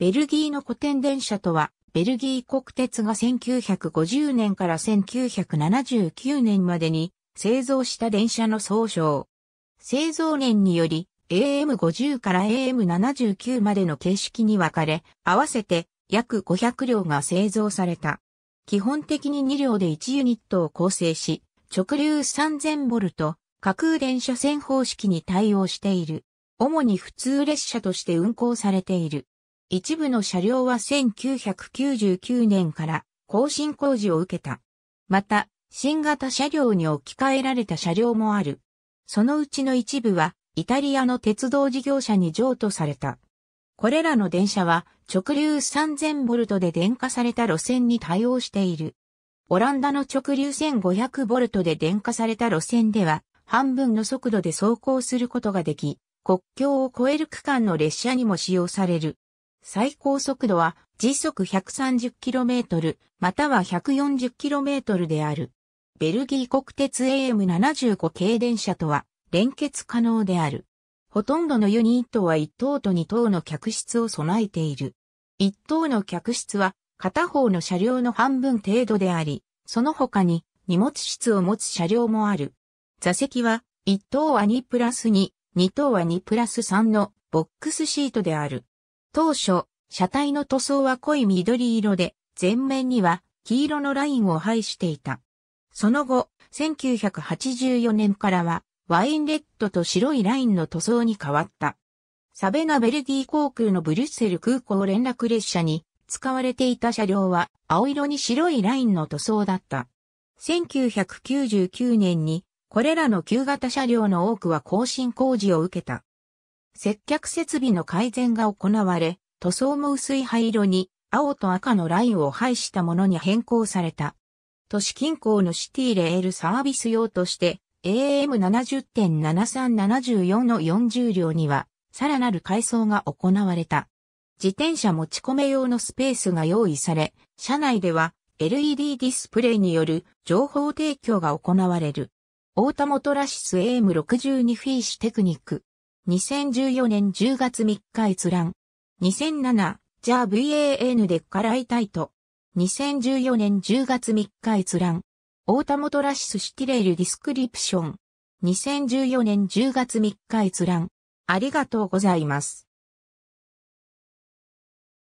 ベルギーの古典電車とは、ベルギー国鉄が1950年から1979年までに製造した電車の総称。製造年により AM50 から AM79 までの形式に分かれ、合わせて約500両が製造された。基本的に2両で1ユニットを構成し、直流3 0 0 0ト、架空電車線方式に対応している。主に普通列車として運行されている。一部の車両は1999年から更新工事を受けた。また、新型車両に置き換えられた車両もある。そのうちの一部は、イタリアの鉄道事業者に譲渡された。これらの電車は直流3 0 0 0トで電化された路線に対応している。オランダの直流1 5 0 0トで電化された路線では半分の速度で走行することができ、国境を越える区間の列車にも使用される。最高速度は時速 130km または 140km である。ベルギー国鉄 AM75 系電車とは連結可能である。ほとんどのユニットは1等と2等の客室を備えている。1等の客室は片方の車両の半分程度であり、その他に荷物室を持つ車両もある。座席は1等は2プラス2、2等は2プラス3のボックスシートである。当初、車体の塗装は濃い緑色で、前面には黄色のラインを配していた。その後、1984年からは、ワインレッドと白いラインの塗装に変わった。サベナベルディ航空のブリュッセル空港連絡列車に使われていた車両は青色に白いラインの塗装だった。1999年にこれらの旧型車両の多くは更新工事を受けた。接客設備の改善が行われ、塗装も薄い灰色に青と赤のラインを配したものに変更された。都市近郊のシティレールサービス用として AM70.7374 の40両にはさらなる改装が行われた。自転車持ち込め用のスペースが用意され、車内では LED ディスプレイによる情報提供が行われる。ータモトラシス AM62 フィーシュテクニック。2014年10月3日閲覧。2007、じゃあ VAN で辛いたいと。2014年10月3日閲覧。オータモトラシスシティレイルディスクリプション。2014年10月3日閲覧。ありがとうございます。